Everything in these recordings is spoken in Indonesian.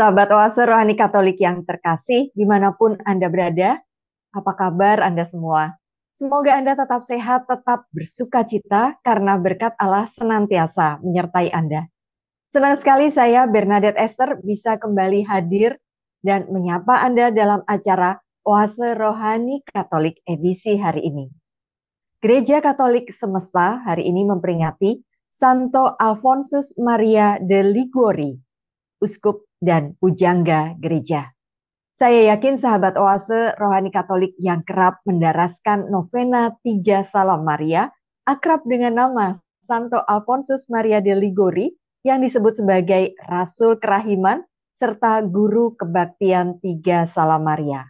Sahabat Oase Rohani Katolik yang terkasih, dimanapun Anda berada, apa kabar Anda semua? Semoga Anda tetap sehat, tetap bersuka cita, karena berkat Allah senantiasa menyertai Anda. Senang sekali saya, Bernadette Esther, bisa kembali hadir dan menyapa Anda dalam acara Oase Rohani Katolik edisi hari ini. Gereja Katolik semesta hari ini memperingati Santo Alfonsus Maria de Liguori, uskup dan pujangga gereja. Saya yakin sahabat oase rohani katolik yang kerap mendaraskan novena Tiga Salam Maria, akrab dengan nama Santo Alfonsus Maria de Ligori yang disebut sebagai Rasul Kerahiman serta Guru Kebaktian Tiga Salam Maria.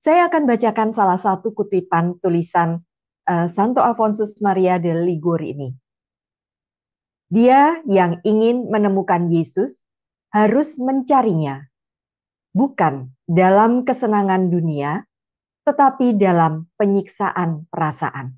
Saya akan bacakan salah satu kutipan tulisan uh, Santo Alfonsus Maria de Ligori ini. Dia yang ingin menemukan Yesus harus mencarinya, bukan dalam kesenangan dunia, tetapi dalam penyiksaan perasaan.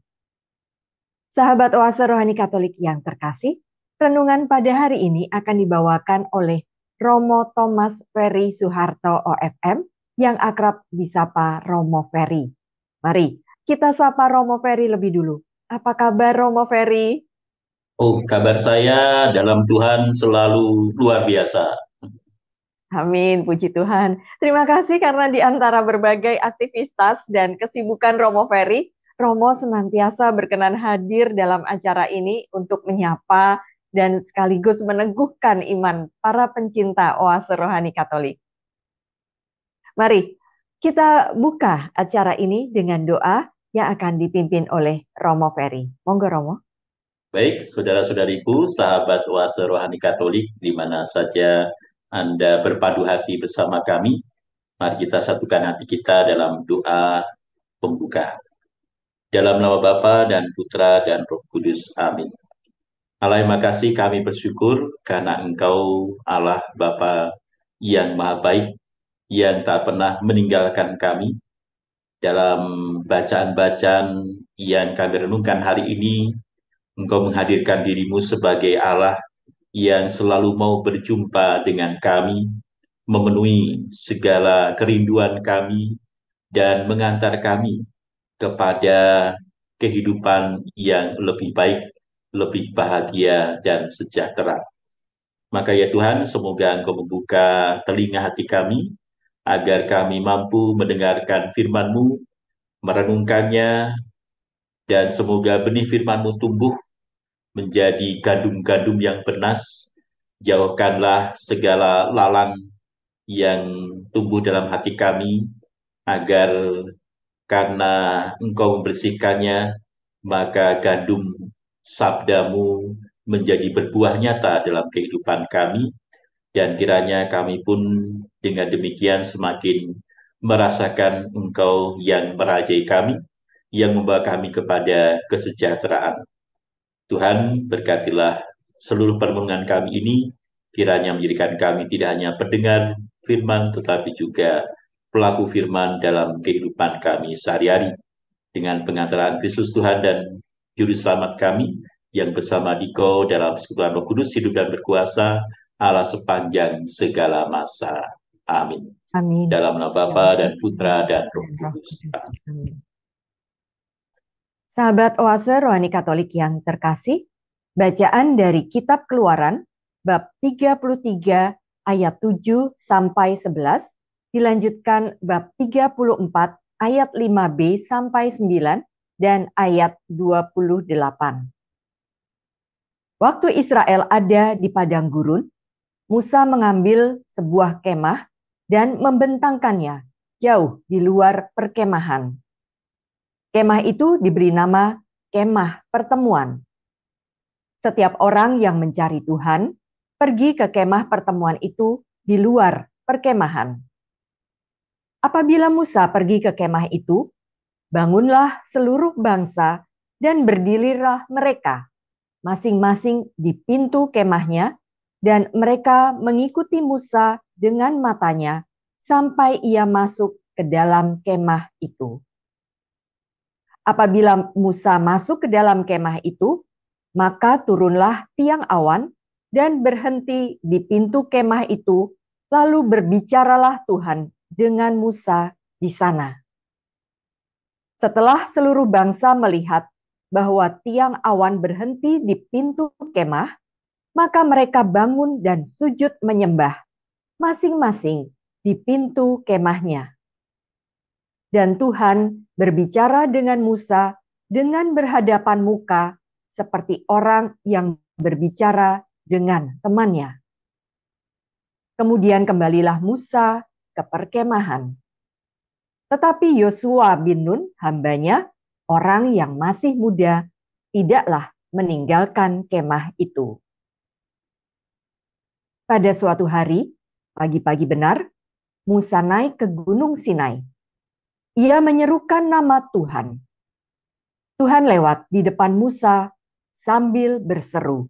Sahabat Oase Rohani Katolik yang terkasih, renungan pada hari ini akan dibawakan oleh Romo Thomas Ferry Suharto OFM yang akrab disapa Romo Ferry. Mari kita sapa Romo Ferry lebih dulu. Apa kabar Romo Ferry? Oh, kabar saya dalam Tuhan selalu luar biasa. Amin, puji Tuhan. Terima kasih karena di antara berbagai aktivitas dan kesibukan Romo Ferry, Romo senantiasa berkenan hadir dalam acara ini untuk menyapa dan sekaligus meneguhkan iman para pencinta oase rohani Katolik. Mari kita buka acara ini dengan doa yang akan dipimpin oleh Romo Ferry. Monggo Romo. Baik, saudara-saudariku, sahabat oase rohani Katolik di mana saja anda berpadu hati bersama kami. Mari kita satukan hati kita dalam doa pembuka. Dalam nama Bapa dan Putra dan Roh Kudus. Amin. Allah yang makasih kami bersyukur karena Engkau Allah Bapa yang maha baik, yang tak pernah meninggalkan kami. Dalam bacaan-bacaan yang kami renungkan hari ini, Engkau menghadirkan dirimu sebagai Allah yang selalu mau berjumpa dengan kami, memenuhi segala kerinduan kami, dan mengantar kami kepada kehidupan yang lebih baik, lebih bahagia, dan sejahtera. Maka ya Tuhan, semoga Engkau membuka telinga hati kami, agar kami mampu mendengarkan firman-Mu, merenungkannya, dan semoga benih firman-Mu tumbuh menjadi gandum-gandum yang benas, jauhkanlah segala lalang yang tumbuh dalam hati kami, agar karena engkau membersihkannya, maka gandum sabdamu menjadi berbuah nyata dalam kehidupan kami, dan kiranya kami pun dengan demikian semakin merasakan engkau yang merajai kami, yang membawa kami kepada kesejahteraan. Tuhan berkatilah seluruh permenungan kami ini, kiranya menjadikan kami tidak hanya pendengar firman, tetapi juga pelaku firman dalam kehidupan kami sehari-hari. Dengan pengantaran Kristus Tuhan dan Juru Selamat kami, yang bersama Diko dalam sekutuan roh kudus, hidup dan berkuasa, Allah sepanjang segala masa. Amin. Amin. Dalam nama Bapa dan Putra dan Roh Kudus. Amin. Sahabat Oase Rohani Katolik yang terkasih, bacaan dari Kitab Keluaran bab 33 ayat 7 sampai 11 dilanjutkan bab 34 ayat 5b sampai 9 dan ayat 28. Waktu Israel ada di padang gurun, Musa mengambil sebuah kemah dan membentangkannya jauh di luar perkemahan Kemah itu diberi nama kemah pertemuan. Setiap orang yang mencari Tuhan pergi ke kemah pertemuan itu di luar perkemahan. Apabila Musa pergi ke kemah itu, bangunlah seluruh bangsa dan berdirilah mereka, masing-masing di pintu kemahnya, dan mereka mengikuti Musa dengan matanya sampai ia masuk ke dalam kemah itu. Apabila Musa masuk ke dalam kemah itu, maka turunlah tiang awan dan berhenti di pintu kemah itu, lalu berbicaralah Tuhan dengan Musa di sana. Setelah seluruh bangsa melihat bahwa tiang awan berhenti di pintu kemah, maka mereka bangun dan sujud menyembah, masing-masing di pintu kemahnya. Dan Tuhan berbicara dengan Musa dengan berhadapan muka seperti orang yang berbicara dengan temannya. Kemudian kembalilah Musa ke perkemahan. Tetapi Yosua bin Nun, hambanya, orang yang masih muda, tidaklah meninggalkan kemah itu. Pada suatu hari, pagi-pagi benar, Musa naik ke Gunung Sinai ia menyerukan nama Tuhan. Tuhan lewat di depan Musa sambil berseru.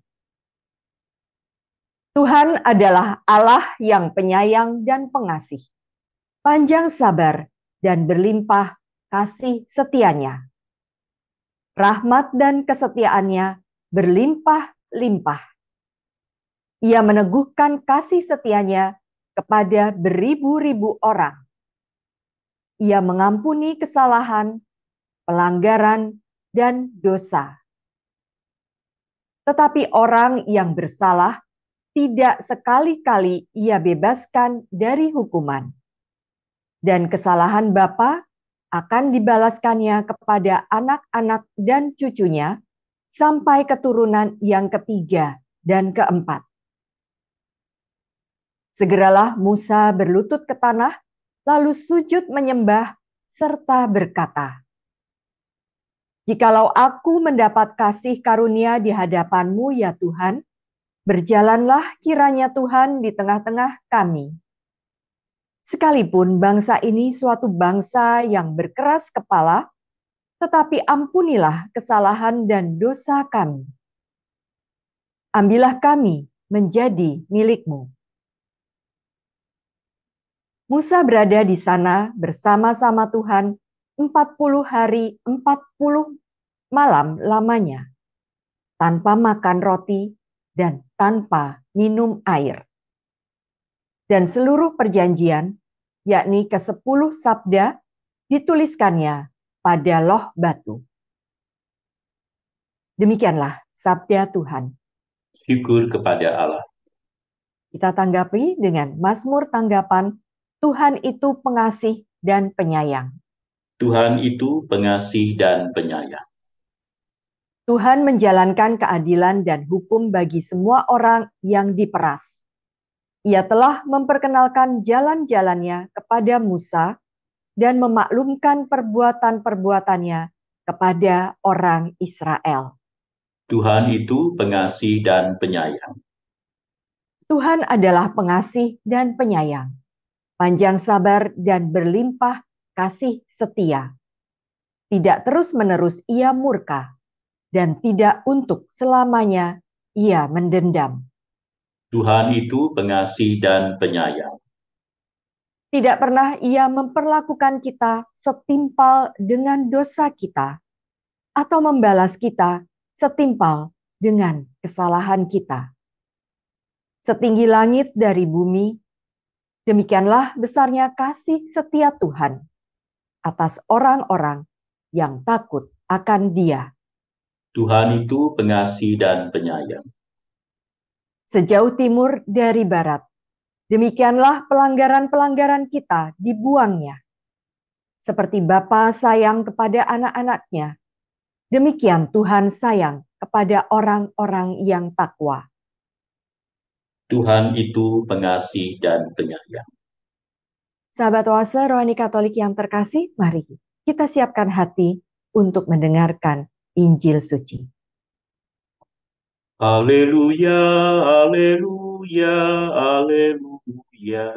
Tuhan adalah Allah yang penyayang dan pengasih, panjang sabar dan berlimpah kasih setianya. Rahmat dan kesetiaannya berlimpah-limpah. Ia meneguhkan kasih setianya kepada beribu-ribu orang ia mengampuni kesalahan, pelanggaran, dan dosa. Tetapi orang yang bersalah tidak sekali-kali ia bebaskan dari hukuman. Dan kesalahan Bapa akan dibalaskannya kepada anak-anak dan cucunya sampai keturunan yang ketiga dan keempat. Segeralah Musa berlutut ke tanah lalu sujud menyembah serta berkata, Jikalau aku mendapat kasih karunia di hadapanmu ya Tuhan, berjalanlah kiranya Tuhan di tengah-tengah kami. Sekalipun bangsa ini suatu bangsa yang berkeras kepala, tetapi ampunilah kesalahan dan dosa kami. Ambillah kami menjadi milikmu Musa berada di sana bersama-sama Tuhan 40 hari 40 malam lamanya, tanpa makan roti dan tanpa minum air. Dan seluruh perjanjian, yakni ke-10 sabda, dituliskannya pada loh batu. Demikianlah sabda Tuhan. Syukur kepada Allah. Kita tanggapi dengan Mazmur tanggapan Tuhan itu pengasih dan penyayang. Tuhan itu pengasih dan penyayang. Tuhan menjalankan keadilan dan hukum bagi semua orang yang diperas. Ia telah memperkenalkan jalan-jalannya kepada Musa dan memaklumkan perbuatan-perbuatannya kepada orang Israel. Tuhan itu pengasih dan penyayang. Tuhan adalah pengasih dan penyayang panjang sabar dan berlimpah kasih setia. Tidak terus-menerus ia murka dan tidak untuk selamanya ia mendendam. Tuhan itu pengasih dan penyayang. Tidak pernah ia memperlakukan kita setimpal dengan dosa kita atau membalas kita setimpal dengan kesalahan kita. Setinggi langit dari bumi, Demikianlah besarnya kasih setia Tuhan atas orang-orang yang takut akan Dia. Tuhan itu pengasih dan penyayang. Sejauh timur dari barat, demikianlah pelanggaran-pelanggaran kita dibuangnya. Seperti Bapa sayang kepada anak-anaknya, demikian Tuhan sayang kepada orang-orang yang takwa. Tuhan itu pengasih dan penyayang. Sahabat Wasa Rohani Katolik yang terkasih, mari kita siapkan hati untuk mendengarkan Injil Suci. Haleluya, haleluya, haleluya.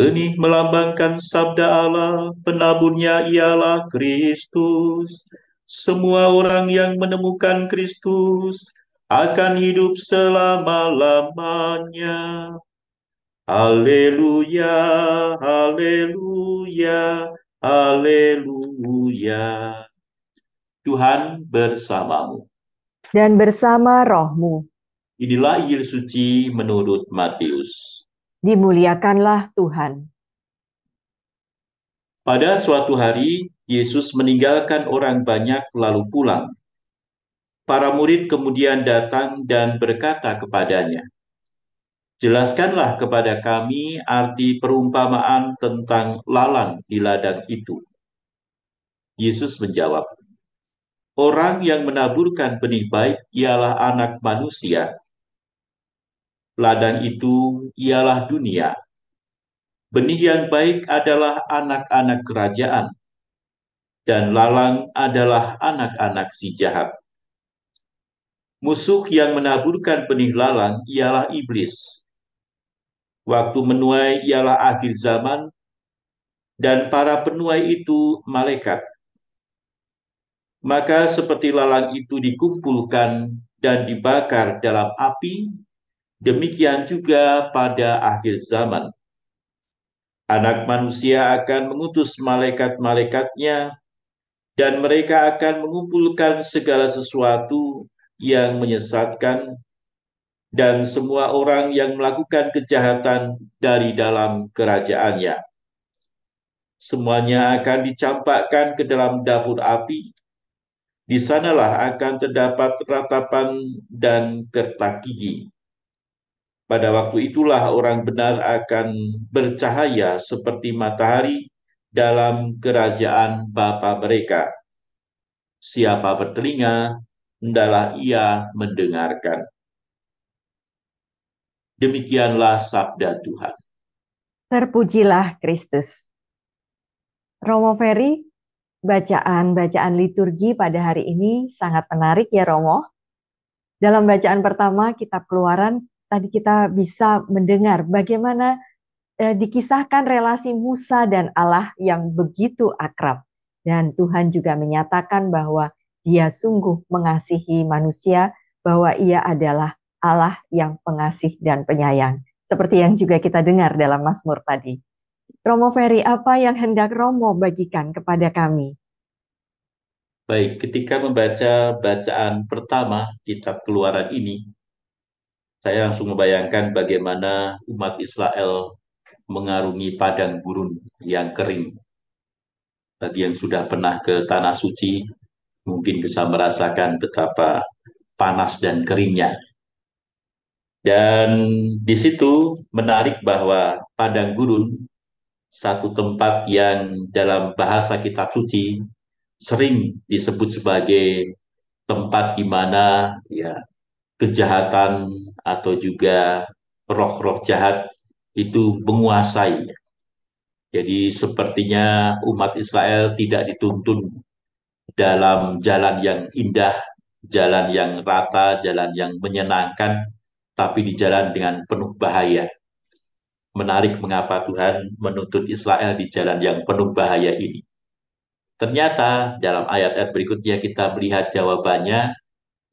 Benih melambangkan sabda Allah, penaburnya ialah Kristus. Semua orang yang menemukan Kristus akan hidup selama-lamanya. Haleluya, haleluya, haleluya. Tuhan bersamamu. Dan bersama rohmu. Inilah Injil suci menurut Matius. Dimuliakanlah Tuhan. Pada suatu hari, Yesus meninggalkan orang banyak lalu pulang. Para murid kemudian datang dan berkata kepadanya, "Jelaskanlah kepada kami arti perumpamaan tentang lalang di ladang itu." Yesus menjawab, "Orang yang menaburkan benih baik ialah Anak Manusia Ladang itu ialah dunia. Benih yang baik adalah anak-anak kerajaan, dan lalang adalah anak-anak si jahat. Musuh yang menaburkan benih lalang ialah iblis. Waktu menuai ialah akhir zaman, dan para penuai itu malaikat. Maka seperti lalang itu dikumpulkan dan dibakar dalam api Demikian juga pada akhir zaman. Anak manusia akan mengutus malaikat-malaikatnya dan mereka akan mengumpulkan segala sesuatu yang menyesatkan dan semua orang yang melakukan kejahatan dari dalam kerajaannya. Semuanya akan dicampakkan ke dalam dapur api. Di sanalah akan terdapat ratapan dan kertak gigi. Pada waktu itulah orang benar akan bercahaya seperti matahari dalam kerajaan Bapa mereka. Siapa bertelinga, hendalah ia mendengarkan. Demikianlah sabda Tuhan. Terpujilah Kristus. Romo Ferry, bacaan-bacaan liturgi pada hari ini sangat menarik ya Romo. Dalam bacaan pertama kitab Keluaran tadi kita bisa mendengar bagaimana eh, dikisahkan relasi Musa dan Allah yang begitu akrab. Dan Tuhan juga menyatakan bahwa Dia sungguh mengasihi manusia, bahwa Ia adalah Allah yang pengasih dan penyayang. Seperti yang juga kita dengar dalam Mazmur tadi. Romo Ferry, apa yang hendak Romo bagikan kepada kami? Baik, ketika membaca bacaan pertama kitab keluaran ini, saya langsung membayangkan bagaimana umat Israel mengarungi padang gurun yang kering. Bagi yang sudah pernah ke tanah suci, mungkin bisa merasakan betapa panas dan keringnya. Dan di situ menarik bahwa padang gurun satu tempat yang dalam bahasa kitab suci sering disebut sebagai tempat di mana ya kejahatan atau juga roh-roh jahat itu menguasai. Jadi sepertinya umat Israel tidak dituntun dalam jalan yang indah, jalan yang rata, jalan yang menyenangkan, tapi di jalan dengan penuh bahaya. Menarik mengapa Tuhan menuntut Israel di jalan yang penuh bahaya ini. Ternyata dalam ayat-ayat berikutnya kita melihat jawabannya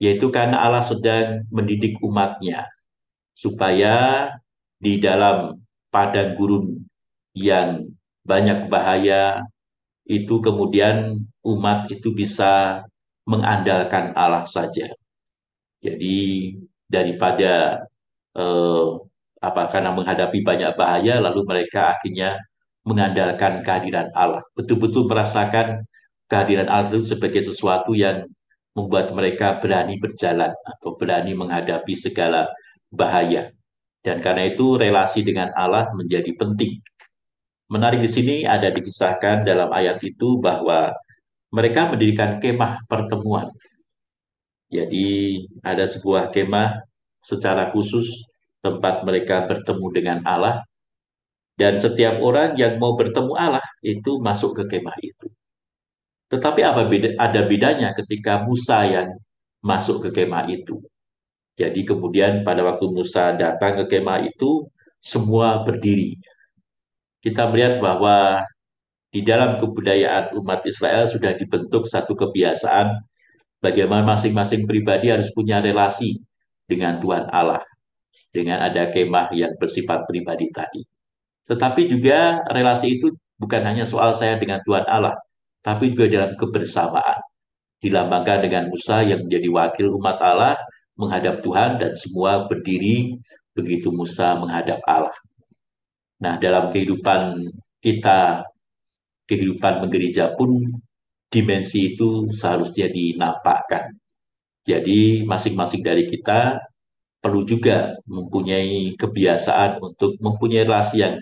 yaitu karena Allah sedang mendidik umatnya supaya di dalam padang gurun yang banyak bahaya itu kemudian umat itu bisa mengandalkan Allah saja. Jadi daripada eh, apa karena menghadapi banyak bahaya lalu mereka akhirnya mengandalkan kehadiran Allah, betul-betul merasakan kehadiran Allah sebagai sesuatu yang membuat mereka berani berjalan atau berani menghadapi segala bahaya. Dan karena itu relasi dengan Allah menjadi penting. Menarik di sini ada dikisahkan dalam ayat itu bahwa mereka mendirikan kemah pertemuan. Jadi ada sebuah kemah secara khusus tempat mereka bertemu dengan Allah dan setiap orang yang mau bertemu Allah itu masuk ke kemah itu. Tetapi apa beda, ada bedanya ketika Musa yang masuk ke kemah itu. Jadi kemudian pada waktu Musa datang ke kemah itu, semua berdiri. Kita melihat bahwa di dalam kebudayaan umat Israel sudah dibentuk satu kebiasaan bagaimana masing-masing pribadi harus punya relasi dengan Tuhan Allah dengan ada kemah yang bersifat pribadi tadi. Tetapi juga relasi itu bukan hanya soal saya dengan Tuhan Allah, tapi juga dalam kebersamaan. Dilambangkan dengan Musa yang menjadi wakil umat Allah menghadap Tuhan dan semua berdiri begitu Musa menghadap Allah. Nah, dalam kehidupan kita, kehidupan menggereja pun dimensi itu seharusnya dinampakkan. Jadi masing-masing dari kita perlu juga mempunyai kebiasaan untuk mempunyai relasi yang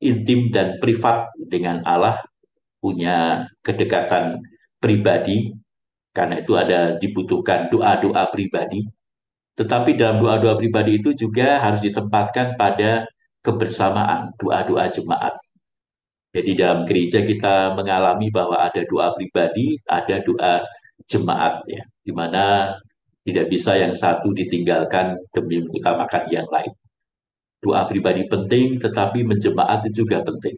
intim dan privat dengan Allah punya kedekatan pribadi karena itu ada dibutuhkan doa-doa pribadi tetapi dalam doa-doa pribadi itu juga harus ditempatkan pada kebersamaan doa-doa jemaat. Jadi dalam gereja kita mengalami bahwa ada doa pribadi, ada doa jemaat ya, di mana tidak bisa yang satu ditinggalkan demi mengutamakan yang lain. Doa pribadi penting, tetapi menjemaat juga penting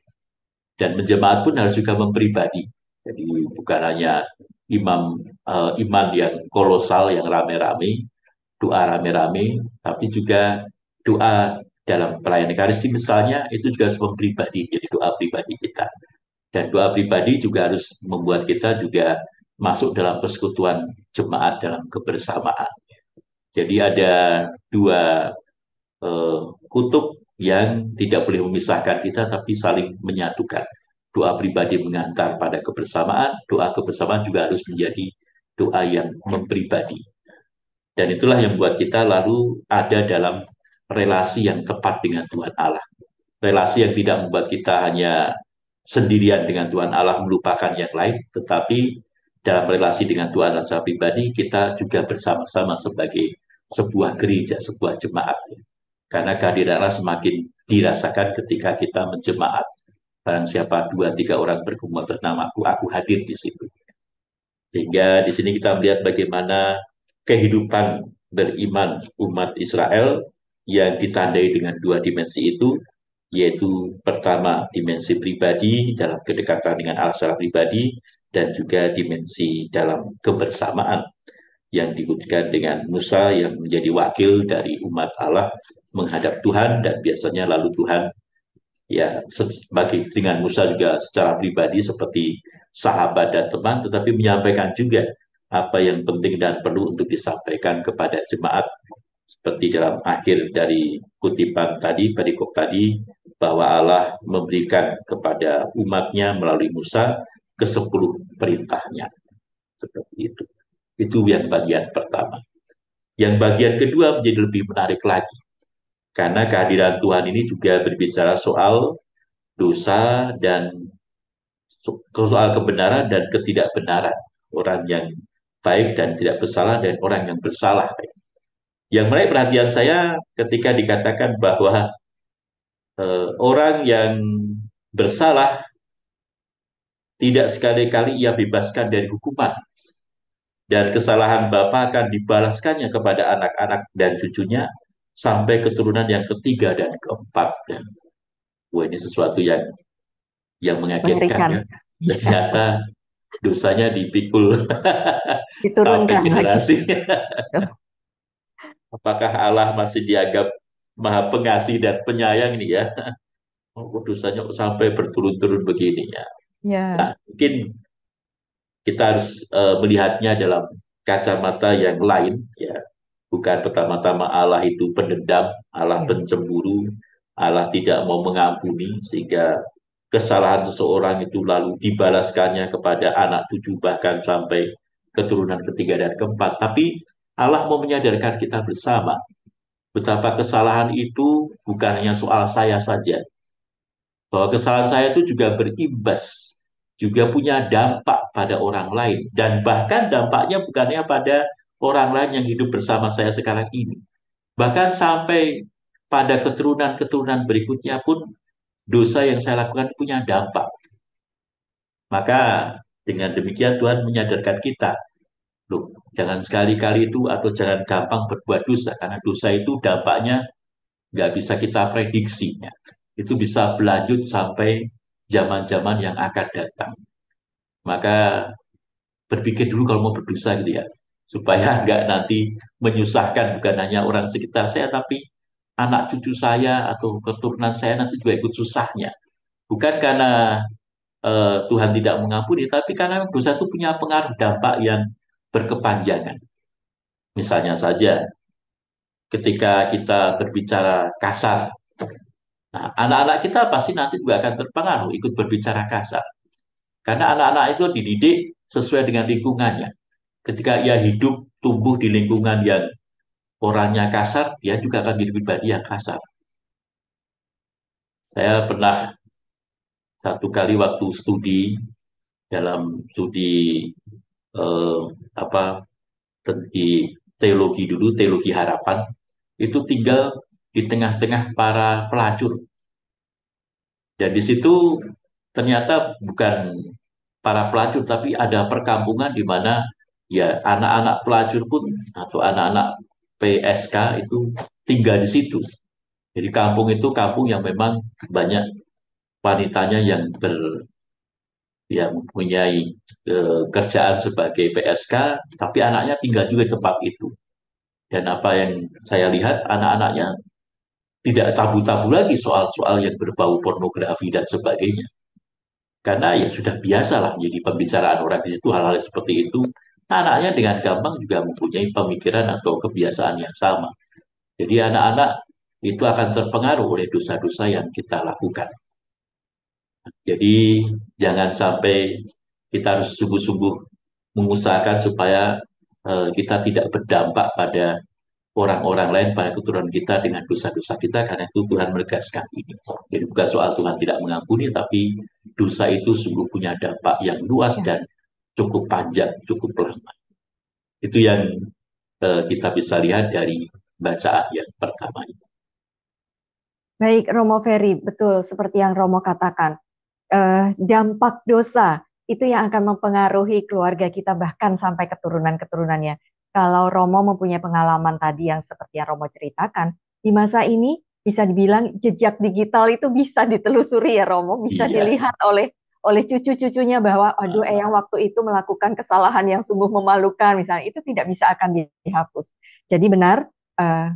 dan menjemaat pun harus juga mempribadi. Jadi bukan hanya imam uh, imam yang kolosal yang rame-rame, doa rame-rame, tapi juga doa dalam pelayanan Ekaristi misalnya itu juga harus mempribadi jadi doa pribadi kita. Dan doa pribadi juga harus membuat kita juga masuk dalam persekutuan jemaat dalam kebersamaan. Jadi ada dua uh, kutub yang tidak boleh memisahkan kita tapi saling menyatukan. Doa pribadi mengantar pada kebersamaan, doa kebersamaan juga harus menjadi doa yang mempribadi. Dan itulah yang membuat kita lalu ada dalam relasi yang tepat dengan Tuhan Allah. Relasi yang tidak membuat kita hanya sendirian dengan Tuhan Allah melupakan yang lain, tetapi dalam relasi dengan Tuhan Allah secara pribadi kita juga bersama-sama sebagai sebuah gereja, sebuah jemaat. Karena kehadiranlah semakin dirasakan ketika kita menjemaat. Barang siapa dua tiga orang berkumpul ternama aku, aku hadir di situ. Sehingga di sini kita melihat bagaimana kehidupan beriman umat Israel yang ditandai dengan dua dimensi itu, yaitu pertama dimensi pribadi dalam kedekatan dengan Allah secara pribadi, dan juga dimensi dalam kebersamaan yang diikutkan dengan Musa yang menjadi wakil dari umat Allah menghadap Tuhan dan biasanya lalu Tuhan ya bagi dengan Musa juga secara pribadi seperti sahabat dan teman tetapi menyampaikan juga apa yang penting dan perlu untuk disampaikan kepada jemaat seperti dalam akhir dari kutipan tadi perikop tadi bahwa Allah memberikan kepada umatnya melalui Musa kesepuluh perintahnya seperti itu. Itu yang bagian pertama. Yang bagian kedua menjadi lebih menarik lagi. Karena kehadiran Tuhan ini juga berbicara soal dosa dan soal kebenaran dan ketidakbenaran. Orang yang baik dan tidak bersalah dan orang yang bersalah. Yang menarik perhatian saya ketika dikatakan bahwa e, orang yang bersalah tidak sekali-kali ia bebaskan dari hukuman dan kesalahan Bapak akan dibalaskannya kepada anak-anak dan cucunya sampai keturunan yang ketiga dan keempat. Dan, wah ini sesuatu yang yang mengagetkan ya. Iya. ternyata dosanya dipikul sampai generasi. Apakah Allah masih dianggap maha pengasih dan penyayang nih ya? Oh, dosanya sampai berturun-turun begini ya. ya. Nah, mungkin kita harus uh, melihatnya dalam kacamata yang lain ya bukan pertama-tama Allah itu pendendam Allah ya. pencemburu Allah tidak mau mengampuni sehingga kesalahan seseorang itu lalu dibalaskannya kepada anak cucu bahkan sampai keturunan ketiga dan keempat tapi Allah mau menyadarkan kita bersama betapa kesalahan itu bukan hanya soal saya saja bahwa kesalahan saya itu juga berimbas juga punya dampak pada orang lain dan bahkan dampaknya bukannya pada orang lain yang hidup bersama saya sekarang ini. Bahkan sampai pada keturunan-keturunan berikutnya pun dosa yang saya lakukan punya dampak. Maka dengan demikian Tuhan menyadarkan kita, loh, jangan sekali-kali itu atau jangan gampang berbuat dosa karena dosa itu dampaknya nggak bisa kita prediksinya. Itu bisa berlanjut sampai zaman-zaman yang akan datang. Maka berpikir dulu kalau mau berdosa gitu ya, supaya nggak nanti menyusahkan bukan hanya orang sekitar saya, tapi anak cucu saya atau keturunan saya nanti juga ikut susahnya. Bukan karena eh, Tuhan tidak mengampuni, tapi karena dosa itu punya pengaruh dampak yang berkepanjangan. Misalnya saja, ketika kita berbicara kasar Nah, anak-anak kita pasti nanti juga akan terpengaruh ikut berbicara kasar. Karena anak-anak itu dididik sesuai dengan lingkungannya. Ketika ia hidup, tumbuh di lingkungan yang orangnya kasar, dia juga akan jadi pribadi yang kasar. Saya pernah satu kali waktu studi dalam studi eh, apa di teologi dulu, teologi harapan, itu tinggal di tengah-tengah para pelacur. Dan ya, di situ ternyata bukan para pelacur, tapi ada perkampungan di mana ya anak-anak pelacur pun atau anak-anak PSK itu tinggal di situ. Jadi kampung itu kampung yang memang banyak wanitanya yang ber yang mempunyai e, kerjaan sebagai PSK, tapi anaknya tinggal juga di tempat itu. Dan apa yang saya lihat, anak-anaknya tidak tabu-tabu lagi soal-soal yang berbau pornografi dan sebagainya. Karena ya sudah biasalah menjadi pembicaraan orang di situ hal-hal seperti itu. Anaknya dengan gampang juga mempunyai pemikiran atau kebiasaan yang sama. Jadi anak-anak itu akan terpengaruh oleh dosa-dosa yang kita lakukan. Jadi jangan sampai kita harus sungguh-sungguh mengusahakan supaya eh, kita tidak berdampak pada orang-orang lain pada keturunan kita dengan dosa-dosa kita karena itu Tuhan menegaskan ini. Jadi bukan soal Tuhan tidak mengampuni tapi dosa itu sungguh punya dampak yang luas dan cukup panjang, cukup lama. Itu yang eh, kita bisa lihat dari bacaan yang pertama ini. Baik Romo Ferry, betul seperti yang Romo katakan. Eh, dampak dosa itu yang akan mempengaruhi keluarga kita bahkan sampai keturunan-keturunannya kalau Romo mempunyai pengalaman tadi yang seperti yang Romo ceritakan, di masa ini bisa dibilang jejak digital itu bisa ditelusuri ya Romo, bisa iya. dilihat oleh oleh cucu-cucunya bahwa aduh eyang waktu itu melakukan kesalahan yang sungguh memalukan misalnya itu tidak bisa akan dihapus. Jadi benar uh,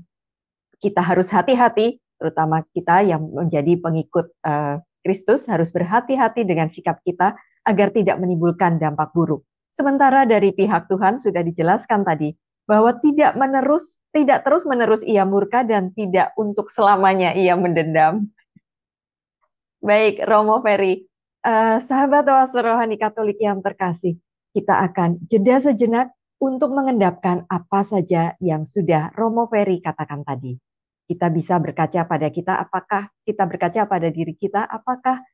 kita harus hati-hati terutama kita yang menjadi pengikut eh, Kristus harus berhati-hati dengan sikap kita agar tidak menimbulkan dampak buruk. Sementara dari pihak Tuhan sudah dijelaskan tadi bahwa tidak menerus tidak terus menerus ia murka dan tidak untuk selamanya ia mendendam. Baik, Romo Ferry, uh, sahabat oase rohani Katolik yang terkasih, kita akan jeda sejenak untuk mengendapkan apa saja yang sudah Romo Ferry katakan tadi. Kita bisa berkaca pada kita, apakah kita berkaca pada diri kita, apakah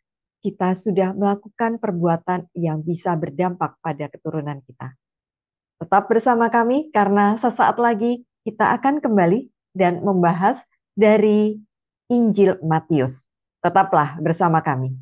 kita sudah melakukan perbuatan yang bisa berdampak pada keturunan kita. Tetap bersama kami karena sesaat lagi kita akan kembali dan membahas dari Injil Matius. Tetaplah bersama kami.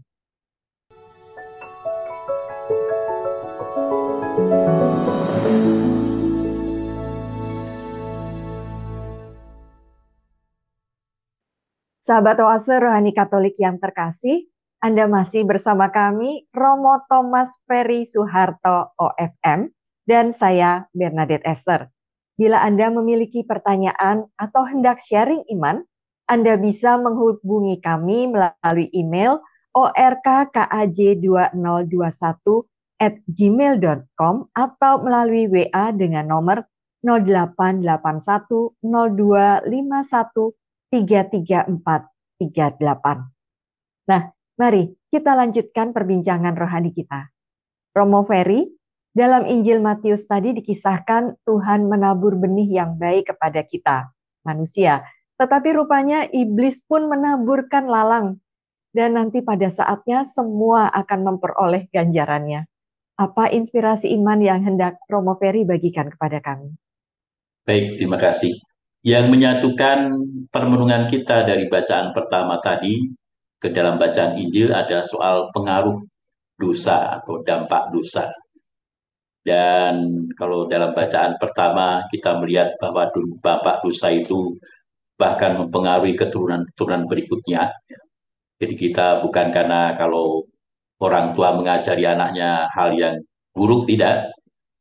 Sahabat Oase Rohani Katolik yang terkasih, anda masih bersama kami, Romo Thomas Ferry Suharto OFM, dan saya Bernadette Esther. Bila Anda memiliki pertanyaan atau hendak sharing iman, Anda bisa menghubungi kami melalui email orkkaj2021 at gmail.com atau melalui WA dengan nomor 0881 0251 334 38. Nah, Mari kita lanjutkan perbincangan rohani kita. Romo Ferry, dalam Injil Matius tadi dikisahkan Tuhan menabur benih yang baik kepada kita, manusia. Tetapi rupanya iblis pun menaburkan lalang dan nanti pada saatnya semua akan memperoleh ganjarannya. Apa inspirasi iman yang hendak Romo Ferry bagikan kepada kami? Baik, terima kasih. Yang menyatukan permenungan kita dari bacaan pertama tadi ke dalam bacaan Injil ada soal pengaruh dosa atau dampak dosa. Dan kalau dalam bacaan pertama kita melihat bahwa bapak dosa itu bahkan mempengaruhi keturunan-keturunan berikutnya. Jadi kita bukan karena kalau orang tua mengajari anaknya hal yang buruk tidak,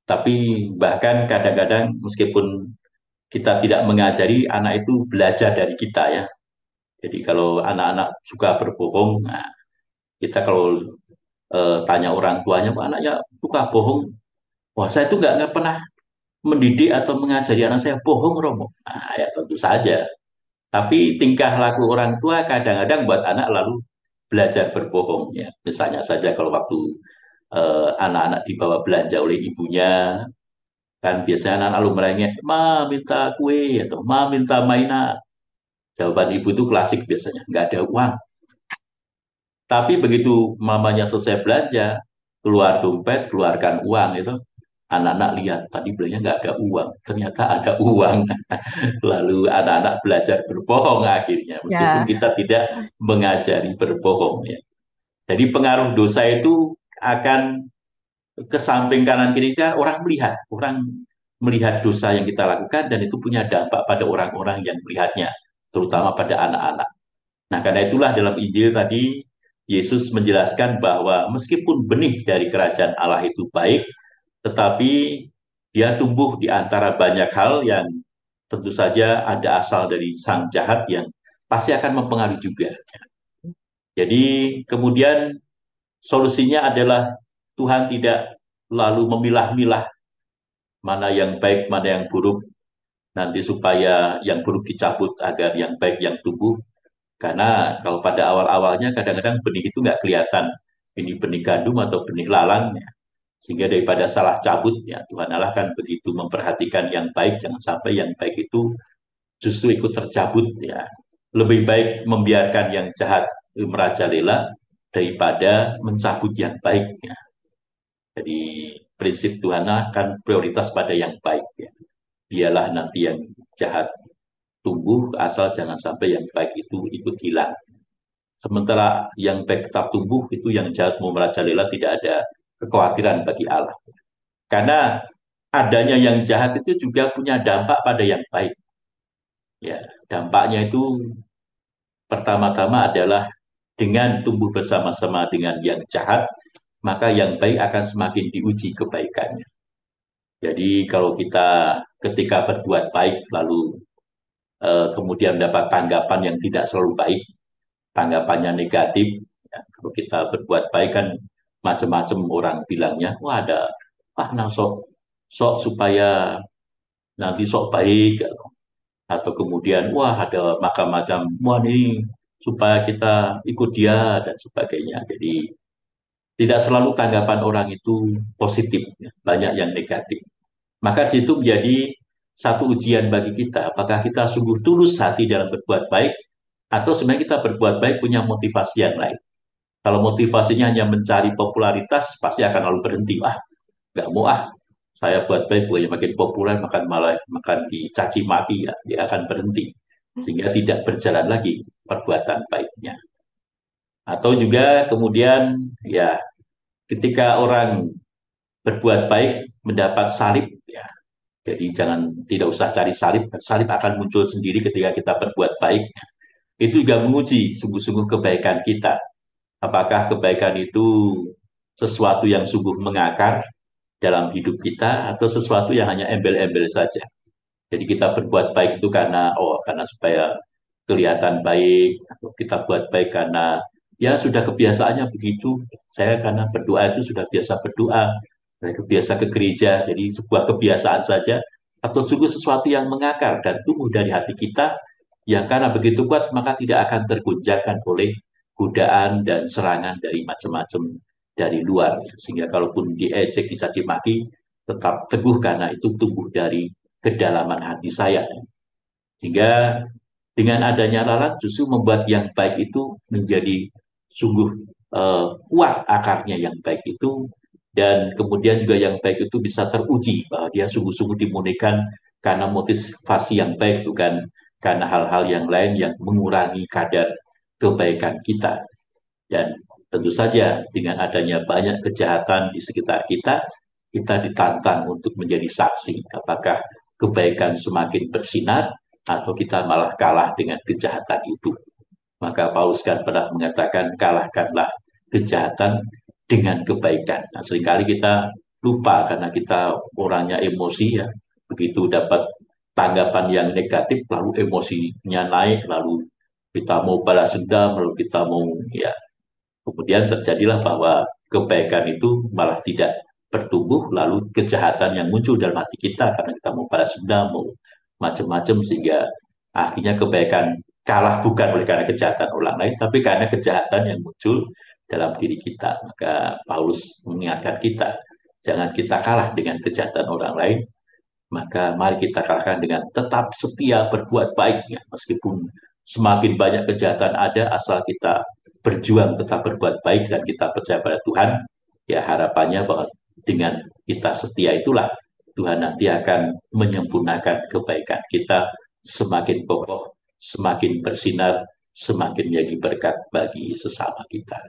tapi bahkan kadang-kadang meskipun kita tidak mengajari anak itu belajar dari kita ya. Jadi kalau anak-anak suka berbohong, nah, kita kalau eh, tanya orang tuanya, Pak, anaknya suka bohong. Wah, saya itu nggak, pernah mendidik atau mengajari anak saya bohong, Romo. Nah, ya tentu saja. Tapi tingkah laku orang tua kadang-kadang buat anak lalu belajar berbohong. Ya. Misalnya saja kalau waktu eh, anak-anak eh, dibawa belanja oleh ibunya, kan biasanya anak-anak lalu merengek, ma minta kue, atau ma minta mainan. Jawaban ibu itu klasik biasanya, nggak ada uang. Tapi begitu mamanya selesai belanja, keluar dompet, keluarkan uang itu, anak-anak lihat tadi belinya nggak ada uang, ternyata ada uang. Lalu anak-anak belajar berbohong akhirnya, meskipun ya. kita tidak mengajari berbohong ya. Jadi pengaruh dosa itu akan ke samping kanan kiri orang melihat, orang melihat dosa yang kita lakukan dan itu punya dampak pada orang-orang yang melihatnya terutama pada anak-anak. Nah, karena itulah dalam Injil tadi Yesus menjelaskan bahwa meskipun benih dari kerajaan Allah itu baik, tetapi dia tumbuh di antara banyak hal yang tentu saja ada asal dari sang jahat yang pasti akan mempengaruhi juga. Jadi kemudian solusinya adalah Tuhan tidak lalu memilah-milah mana yang baik, mana yang buruk, nanti supaya yang buruk dicabut agar yang baik yang tumbuh. Karena kalau pada awal-awalnya kadang-kadang benih itu nggak kelihatan ini benih gandum atau benih lalang ya. Sehingga daripada salah cabut ya Tuhan Allah kan begitu memperhatikan yang baik jangan sampai yang baik itu justru ikut tercabut ya. Lebih baik membiarkan yang jahat eh, merajalela daripada mencabut yang baik ya. Jadi prinsip Tuhan akan kan prioritas pada yang baik ya dialah nanti yang jahat tumbuh asal jangan sampai yang baik itu ikut hilang. Sementara yang baik tetap tumbuh itu yang jahat mau merajalela tidak ada kekhawatiran bagi Allah. Karena adanya yang jahat itu juga punya dampak pada yang baik. Ya, dampaknya itu pertama-tama adalah dengan tumbuh bersama-sama dengan yang jahat, maka yang baik akan semakin diuji kebaikannya. Jadi kalau kita ketika berbuat baik lalu eh, kemudian dapat tanggapan yang tidak selalu baik, tanggapannya negatif, ya, kalau kita berbuat baik kan macam-macam orang bilangnya, wah ada ah nang sok sok supaya nanti sok baik atau, atau kemudian wah ada macam-macam wah ini supaya kita ikut dia dan sebagainya. Jadi tidak selalu tanggapan orang itu positif, ya, banyak yang negatif. Maka di situ menjadi satu ujian bagi kita, apakah kita sungguh tulus hati dalam berbuat baik, atau sebenarnya kita berbuat baik punya motivasi yang lain. Kalau motivasinya hanya mencari popularitas, pasti akan lalu berhenti. Ah, nggak mau ah, saya buat baik bukannya makin populer, makan malah makan dicaci maki ya, dia akan berhenti sehingga tidak berjalan lagi perbuatan baiknya. Atau juga kemudian ya ketika orang berbuat baik mendapat salib ya. Jadi jangan tidak usah cari salib, salib akan muncul sendiri ketika kita berbuat baik. Itu juga menguji sungguh-sungguh kebaikan kita. Apakah kebaikan itu sesuatu yang sungguh mengakar dalam hidup kita atau sesuatu yang hanya embel-embel saja. Jadi kita berbuat baik itu karena oh karena supaya kelihatan baik atau kita buat baik karena ya sudah kebiasaannya begitu. Saya karena berdoa itu sudah biasa berdoa, mereka nah, biasa ke gereja, jadi sebuah kebiasaan saja, atau sungguh sesuatu yang mengakar dan tumbuh dari hati kita, yang karena begitu kuat maka tidak akan terguncangkan oleh godaan dan serangan dari macam-macam dari luar. Sehingga kalaupun diejek, dicaci maki, tetap teguh karena itu tumbuh dari kedalaman hati saya. Sehingga dengan adanya lalat justru membuat yang baik itu menjadi sungguh eh, kuat akarnya yang baik itu dan kemudian juga yang baik itu bisa teruji bahwa dia sungguh-sungguh dimunikan karena motivasi yang baik bukan karena hal-hal yang lain yang mengurangi kadar kebaikan kita dan tentu saja dengan adanya banyak kejahatan di sekitar kita kita ditantang untuk menjadi saksi apakah kebaikan semakin bersinar atau kita malah kalah dengan kejahatan itu maka Paulus kan pernah mengatakan kalahkanlah kejahatan dengan kebaikan. Nah, seringkali kita lupa karena kita orangnya emosi ya. Begitu dapat tanggapan yang negatif lalu emosinya naik lalu kita mau balas dendam lalu kita mau ya kemudian terjadilah bahwa kebaikan itu malah tidak bertumbuh lalu kejahatan yang muncul dalam hati kita karena kita mau balas dendam mau macam-macam sehingga akhirnya kebaikan kalah bukan oleh karena kejahatan orang lain tapi karena kejahatan yang muncul dalam diri kita. Maka Paulus mengingatkan kita, jangan kita kalah dengan kejahatan orang lain, maka mari kita kalahkan dengan tetap setia berbuat baik ya meskipun semakin banyak kejahatan ada asal kita berjuang tetap berbuat baik dan kita percaya pada Tuhan ya harapannya bahwa dengan kita setia itulah Tuhan nanti akan menyempurnakan kebaikan kita semakin kokoh, semakin bersinar, semakin menjadi berkat bagi sesama kita.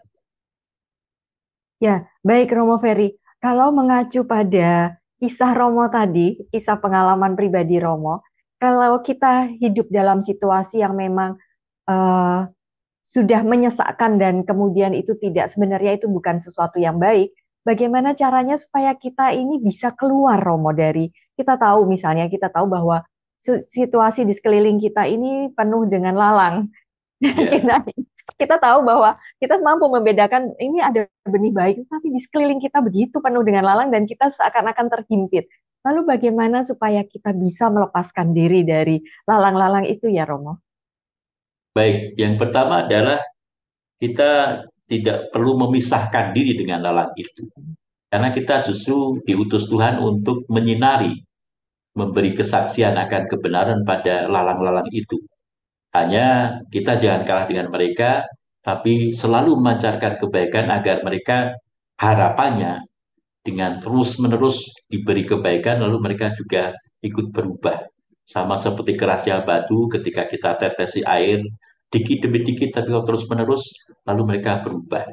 Ya, baik Romo Ferry. Kalau mengacu pada kisah Romo tadi, kisah pengalaman pribadi Romo, kalau kita hidup dalam situasi yang memang uh, sudah menyesakkan dan kemudian itu tidak sebenarnya itu bukan sesuatu yang baik, bagaimana caranya supaya kita ini bisa keluar Romo dari kita tahu misalnya kita tahu bahwa situasi di sekeliling kita ini penuh dengan lalang. Yeah kita tahu bahwa kita mampu membedakan ini ada benih baik, tapi di sekeliling kita begitu penuh dengan lalang dan kita seakan-akan terhimpit. Lalu bagaimana supaya kita bisa melepaskan diri dari lalang-lalang itu ya Romo? Baik, yang pertama adalah kita tidak perlu memisahkan diri dengan lalang itu. Karena kita justru diutus Tuhan untuk menyinari, memberi kesaksian akan kebenaran pada lalang-lalang itu. Hanya kita jangan kalah dengan mereka, tapi selalu memancarkan kebaikan agar mereka harapannya dengan terus-menerus diberi kebaikan, lalu mereka juga ikut berubah. Sama seperti kerasnya batu ketika kita tetesi air, dikit demi dikit, tapi kalau terus-menerus, lalu mereka berubah.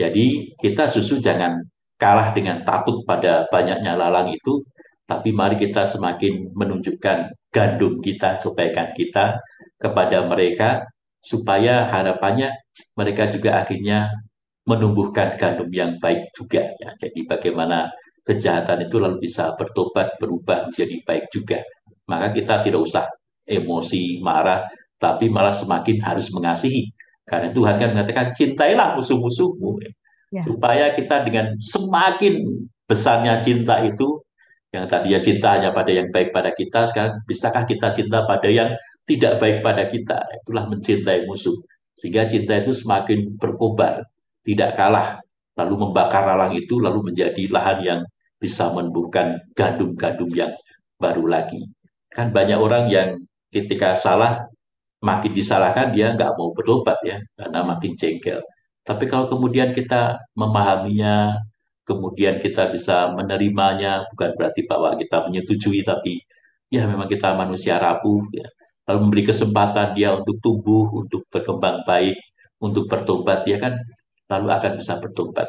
Jadi kita susu jangan kalah dengan takut pada banyaknya lalang itu, tapi mari kita semakin menunjukkan gandum kita, kebaikan kita kepada mereka, supaya harapannya mereka juga akhirnya menumbuhkan gandum yang baik juga. Ya. Jadi bagaimana kejahatan itu lalu bisa bertobat, berubah menjadi baik juga. Maka kita tidak usah emosi, marah, tapi malah semakin harus mengasihi. Karena Tuhan kan mengatakan, cintailah musuh-musuhmu. Ya. Supaya kita dengan semakin besarnya cinta itu, yang tadinya cinta hanya pada yang baik pada kita, sekarang bisakah kita cinta pada yang tidak baik pada kita? Itulah mencintai musuh. Sehingga cinta itu semakin berkobar, tidak kalah, lalu membakar alang itu, lalu menjadi lahan yang bisa menumbuhkan gandum-gandum yang baru lagi. Kan banyak orang yang ketika salah makin disalahkan dia nggak mau bertobat ya karena makin jengkel. Tapi kalau kemudian kita memahaminya, kemudian kita bisa menerimanya bukan berarti bahwa kita menyetujui tapi ya memang kita manusia rapuh ya lalu memberi kesempatan dia untuk tumbuh untuk berkembang baik untuk bertobat ya kan lalu akan bisa bertobat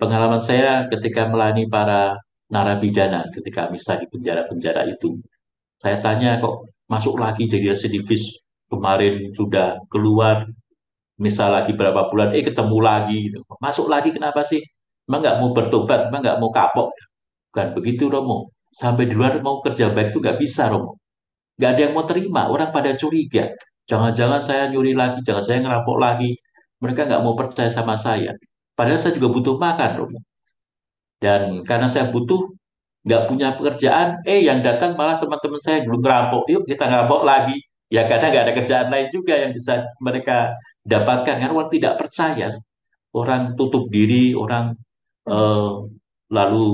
pengalaman saya ketika melani para narapidana ketika misa di penjara-penjara itu saya tanya kok masuk lagi jadi residivis kemarin sudah keluar misal lagi berapa bulan eh ketemu lagi masuk lagi kenapa sih Emang nggak mau bertobat, emang nggak mau kapok. Bukan begitu Romo. Sampai di luar mau kerja baik itu nggak bisa Romo. Nggak ada yang mau terima, orang pada curiga. Jangan-jangan saya nyuri lagi, jangan saya ngerampok lagi. Mereka nggak mau percaya sama saya. Padahal saya juga butuh makan Romo. Dan karena saya butuh, nggak punya pekerjaan, eh yang datang malah teman-teman saya belum ngerampok, yuk kita ngerampok lagi. Ya karena nggak ada kerjaan lain juga yang bisa mereka dapatkan. Karena orang tidak percaya. Orang tutup diri, orang Eh, lalu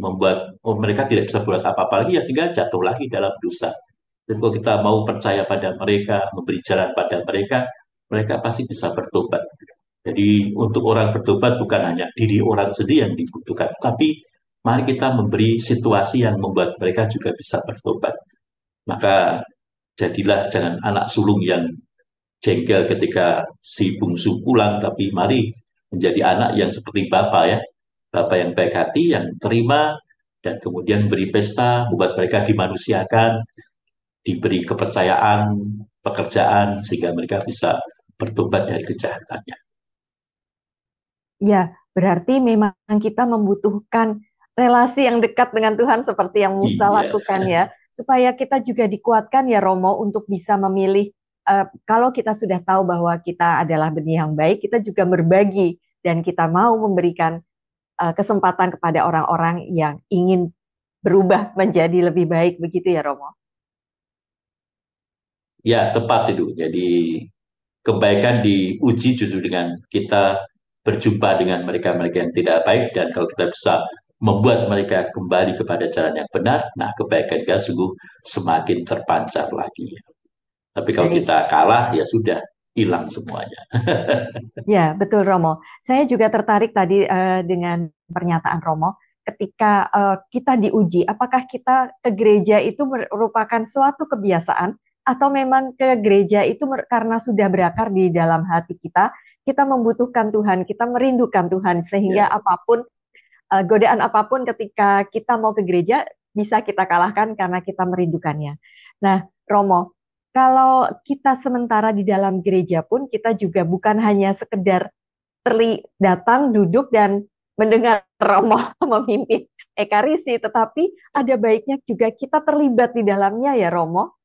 membuat oh, mereka tidak bisa berbuat apa-apa lagi ya sehingga jatuh lagi dalam dosa. Dan kalau kita mau percaya pada mereka, memberi jalan pada mereka, mereka pasti bisa bertobat. Jadi untuk orang bertobat bukan hanya diri orang sendiri yang dibutuhkan, tapi mari kita memberi situasi yang membuat mereka juga bisa bertobat. Maka jadilah jangan anak sulung yang jengkel ketika si bungsu pulang, tapi mari menjadi anak yang seperti bapak ya, Bapak yang baik hati yang terima dan kemudian beri pesta membuat mereka dimanusiakan, diberi kepercayaan, pekerjaan sehingga mereka bisa bertobat dari kejahatannya. Ya, berarti memang kita membutuhkan relasi yang dekat dengan Tuhan seperti yang Musa iya. lakukan ya, supaya kita juga dikuatkan ya Romo untuk bisa memilih uh, kalau kita sudah tahu bahwa kita adalah benih yang baik, kita juga berbagi dan kita mau memberikan Eh, kesempatan kepada orang-orang yang ingin berubah menjadi lebih baik begitu ya Romo? Ya tepat itu. Jadi kebaikan diuji justru dengan kita berjumpa dengan mereka-mereka yang tidak baik dan kalau kita bisa membuat mereka kembali kepada jalan yang benar, nah kebaikan kita sungguh semakin terpancar lagi. Tapi kalau kita kalah ya sudah hilang semuanya. ya, betul Romo. Saya juga tertarik tadi uh, dengan pernyataan Romo ketika uh, kita diuji apakah kita ke gereja itu merupakan suatu kebiasaan atau memang ke gereja itu karena sudah berakar di dalam hati kita, kita membutuhkan Tuhan, kita merindukan Tuhan sehingga ya. apapun uh, godaan apapun ketika kita mau ke gereja bisa kita kalahkan karena kita merindukannya. Nah, Romo, kalau kita sementara di dalam gereja pun kita juga bukan hanya sekedar teri datang duduk dan mendengar romo memimpin ekaristi tetapi ada baiknya juga kita terlibat di dalamnya ya romo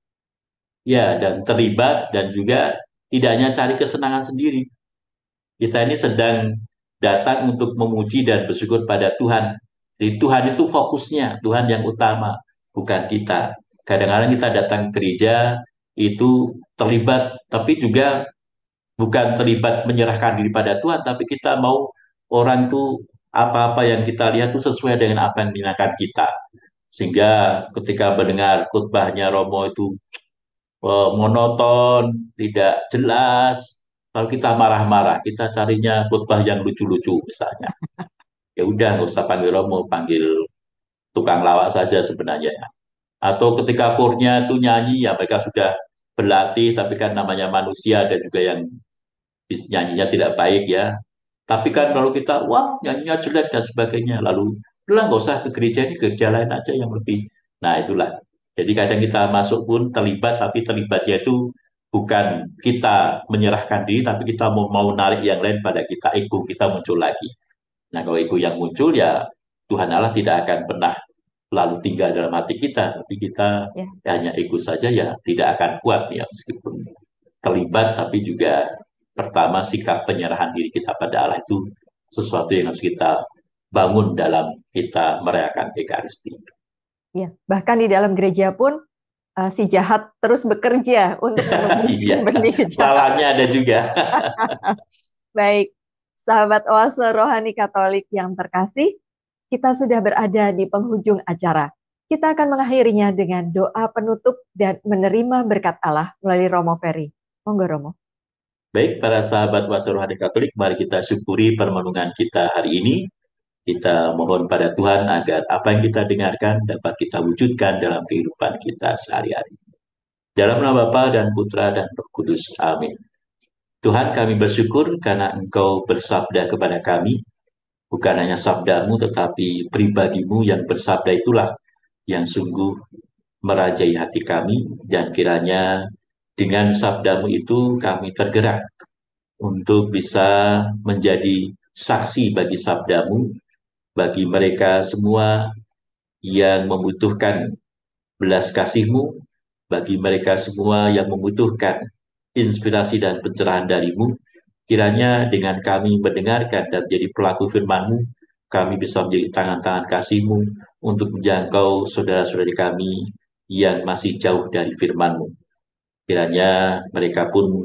ya dan terlibat dan juga tidak hanya cari kesenangan sendiri kita ini sedang datang untuk memuji dan bersyukur pada Tuhan jadi Tuhan itu fokusnya Tuhan yang utama bukan kita kadang-kadang kita datang ke gereja itu terlibat, tapi juga bukan terlibat menyerahkan diri pada Tuhan, tapi kita mau orang itu apa-apa yang kita lihat itu sesuai dengan apa yang dinamakan kita. Sehingga ketika mendengar khutbahnya Romo itu eh, monoton, tidak jelas, kalau kita marah-marah, kita carinya khutbah yang lucu-lucu misalnya. Ya udah nggak usah panggil Romo, panggil tukang lawak saja sebenarnya. Atau ketika kurnya itu nyanyi, ya mereka sudah berlatih tapi kan namanya manusia ada juga yang nyanyinya tidak baik ya tapi kan kalau kita wah nyanyinya jelek dan sebagainya lalu udah nggak usah ke gereja ini gereja lain aja yang lebih nah itulah jadi kadang kita masuk pun terlibat tapi terlibatnya itu bukan kita menyerahkan diri tapi kita mau, mau narik yang lain pada kita ego kita muncul lagi nah kalau ego yang muncul ya Tuhan Allah tidak akan pernah lalu tinggal dalam hati kita, tapi kita ya. hanya ikut saja ya tidak akan kuat ya meskipun terlibat tapi juga pertama sikap penyerahan diri kita pada Allah itu sesuatu yang harus kita bangun dalam kita merayakan Ekaristi. Ya, bahkan di dalam gereja pun uh, si jahat terus bekerja untuk iya. Salahnya ada juga. Baik, sahabat oase rohani Katolik yang terkasih, kita sudah berada di penghujung acara. Kita akan mengakhirinya dengan doa penutup dan menerima berkat Allah melalui Romo Ferry. Monggo Romo. Baik, para sahabat wasuruh Hari Katolik, mari kita syukuri permenungan kita hari ini. Kita mohon pada Tuhan agar apa yang kita dengarkan dapat kita wujudkan dalam kehidupan kita sehari-hari. Dalam nama Bapa dan Putra dan Roh Kudus. Amin. Tuhan kami bersyukur karena Engkau bersabda kepada kami, bukan hanya sabdamu tetapi pribadimu yang bersabda itulah yang sungguh merajai hati kami dan kiranya dengan sabdamu itu kami tergerak untuk bisa menjadi saksi bagi sabdamu bagi mereka semua yang membutuhkan belas kasihmu bagi mereka semua yang membutuhkan inspirasi dan pencerahan darimu Kiranya dengan kami mendengarkan dan menjadi pelaku firman-Mu, kami bisa menjadi tangan-tangan kasih-Mu untuk menjangkau saudara-saudari kami yang masih jauh dari firman-Mu. Kiranya mereka pun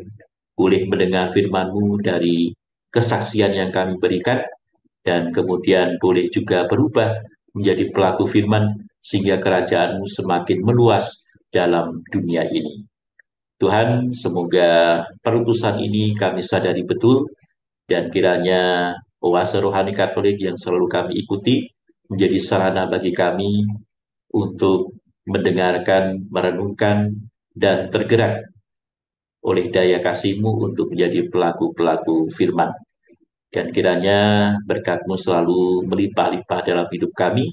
boleh mendengar firman-Mu dari kesaksian yang kami berikan dan kemudian boleh juga berubah menjadi pelaku firman sehingga kerajaan-Mu semakin meluas dalam dunia ini. Tuhan, semoga perutusan ini kami sadari betul dan kiranya oase rohani Katolik yang selalu kami ikuti menjadi sarana bagi kami untuk mendengarkan, merenungkan, dan tergerak oleh daya kasihmu untuk menjadi pelaku-pelaku firman. Dan kiranya berkatmu selalu melimpah-limpah dalam hidup kami,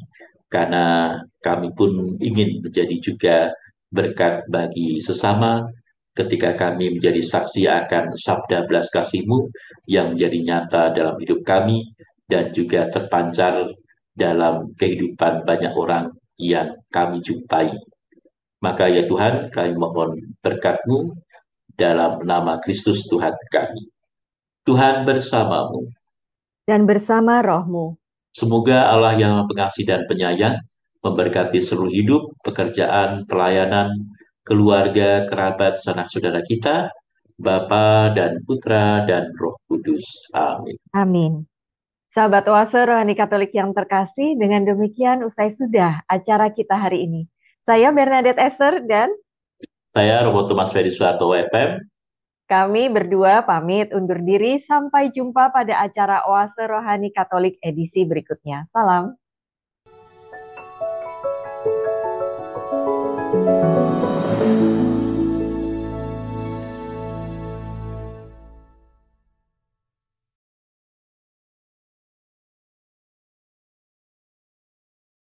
karena kami pun ingin menjadi juga berkat bagi sesama, ketika kami menjadi saksi akan sabda belas kasihmu yang menjadi nyata dalam hidup kami dan juga terpancar dalam kehidupan banyak orang yang kami jumpai. Maka ya Tuhan, kami mohon berkatmu dalam nama Kristus Tuhan kami. Tuhan bersamamu. Dan bersama rohmu. Semoga Allah yang pengasih dan penyayang memberkati seluruh hidup, pekerjaan, pelayanan, keluarga, kerabat, sanak saudara kita, Bapa dan Putra dan Roh Kudus. Amin. Amin. Sahabat Oase Rohani Katolik yang terkasih, dengan demikian usai sudah acara kita hari ini. Saya Bernadette Esther dan saya Roberto Thomas Ferry Suharto FM. Kami berdua pamit undur diri sampai jumpa pada acara Oase Rohani Katolik edisi berikutnya. Salam.